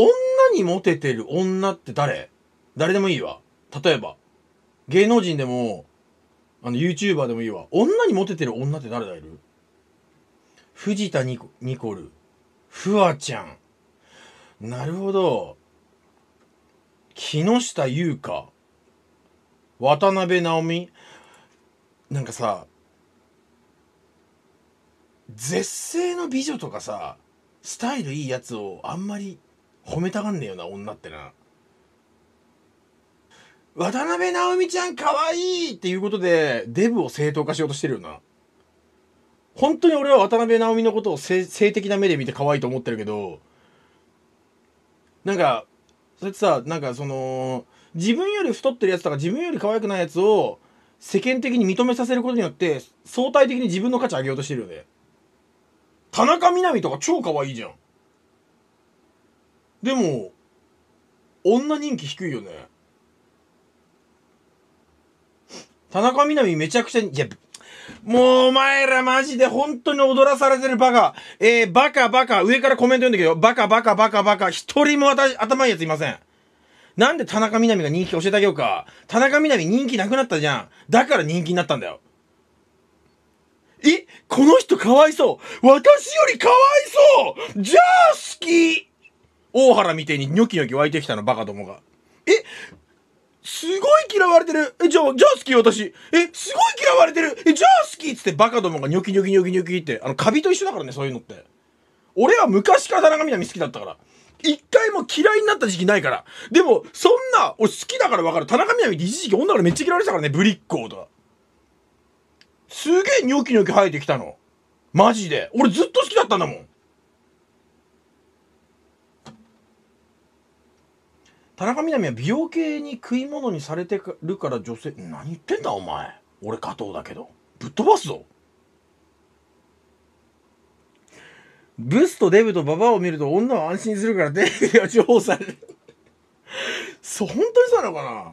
女にモテてる女って誰誰でもいいわ。例えば、芸能人でも、あの、YouTuber でもいいわ。女にモテてる女って誰だいる藤田ニコニコル。ふわちゃん。なるほど。木下優香。渡辺直美。なんかさ、絶世の美女とかさ、スタイルいいやつをあんまり褒めたがんねえよな女ってな渡辺直美ちゃん可愛いっていうことでデブを正当化しようとしてるよな本当に俺は渡辺直美のことを性的な目で見て可愛いと思ってるけどなんかそれってさなんかその自分より太ってるやつとか自分より可愛くないやつを世間的に認めさせることによって相対的に自分の価値上げようとしてるよね田中みな実とか超可愛いじゃんでも女人気低いよね田中みな実めちゃくちゃいやもうお前らマジで本当に踊らされてるバカ。えー、バカバカ。上からコメント読んだけど、バカバカバカバカ。一人も私、頭いいやついません。なんで田中みな実が人気教えてあげようか。田中みな実人気なくなったじゃん。だから人気になったんだよ。えこの人かわいそう私よりかわいそうじゃあ好き大原みてえにニョキニョキ湧いてきたの、バカどもが。えすごい嫌われてるえ、じゃあ、じゃあ好き私え、すごい嫌われてるえ、じゃあ好きっつってバカどもがニョキニョキニョキニョキって、あの、カビと一緒だからね、そういうのって。俺は昔から田中みな実好きだったから。一回も嫌いになった時期ないから。でも、そんな、俺好きだからわかる。田中みな実って一時期女からめっちゃ嫌われてたからね、ブリッコーとか。すげえニョキニョキ生えてきたの。マジで。俺ずっと好きだったんだもん。田中みな実は美容系に食い物にされてるから女性何言ってんだお前俺加藤だけどぶっ飛ばすぞブスとデブとババアを見ると女は安心するからデブが重宝されるそう本当にそうなのかな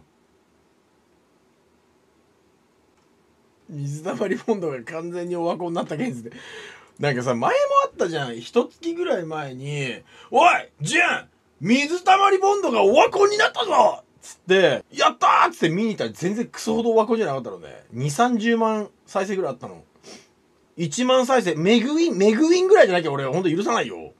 水溜りボンドが完全にオワコンになった現実でなんかさ前もあったじゃん一月ぐらい前に「おいジュン水たまりボンドがオワコンになったぞつって、やったーっつって見に行ったら全然クソほどオワコンじゃなかったのね。2、30万再生ぐらいあったの。1万再生、メグウィン、メグウィンぐらいじゃなきゃ俺ほんと許さないよ。